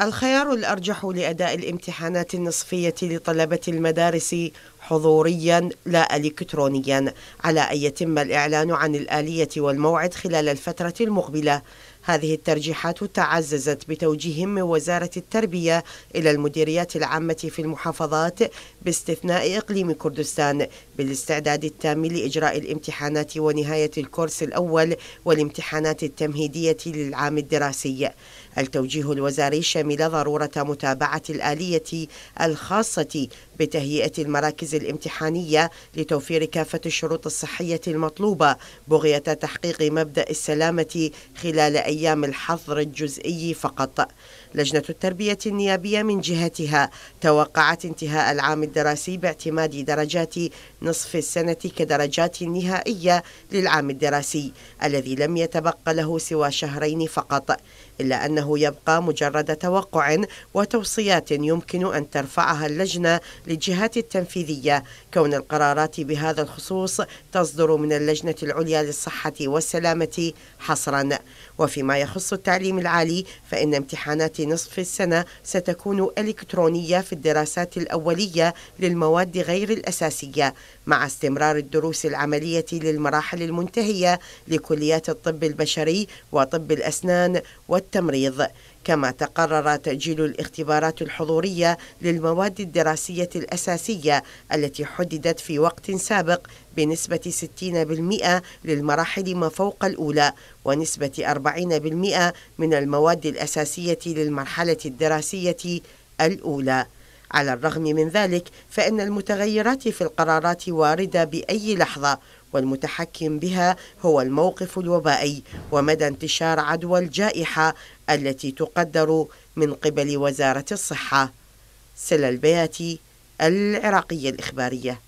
الخيار الأرجح لأداء الامتحانات النصفية لطلبة المدارس حضوريا لا الكترونيا على ان يتم الاعلان عن الاليه والموعد خلال الفتره المقبله هذه الترجيحات تعززت بتوجيه من وزارة التربية إلى المديريات العامة في المحافظات باستثناء إقليم كردستان بالاستعداد التام لإجراء الامتحانات ونهاية الكورس الأول والامتحانات التمهيدية للعام الدراسي. التوجيه الوزاري شمل ضرورة متابعة الآلية الخاصة بتهيئة المراكز الامتحانية لتوفير كافة الشروط الصحية المطلوبة بغية تحقيق مبدأ السلامة خلال أيام الحظر الجزئي فقط لجنة التربية النيابية من جهتها توقعت انتهاء العام الدراسي باعتماد درجات نصف السنة كدرجات نهائية للعام الدراسي الذي لم يتبقى له سوى شهرين فقط إلا أنه يبقى مجرد توقع وتوصيات يمكن أن ترفعها اللجنة للجهات التنفيذية كون القرارات بهذا الخصوص تصدر من اللجنة العليا للصحة والسلامة حصرا وفيما يخص التعليم العالي فإن امتحانات نصف السنة ستكون إلكترونية في الدراسات الأولية للمواد غير الأساسية مع استمرار الدروس العملية للمراحل المنتهية لكليات الطب البشري وطب الأسنان والتمريض كما تقرر تأجيل الاختبارات الحضورية للمواد الدراسية الأساسية التي حددت في وقت سابق بنسبة 60% للمراحل ما فوق الأولى ونسبة 40% من المواد الأساسية للمرحلة الدراسية الأولى على الرغم من ذلك فإن المتغيرات في القرارات واردة بأي لحظة والمتحكم بها هو الموقف الوبائي ومدى انتشار عدوى الجائحة التي تقدر من قبل وزارة الصحة سلا البياتي العراقية الإخبارية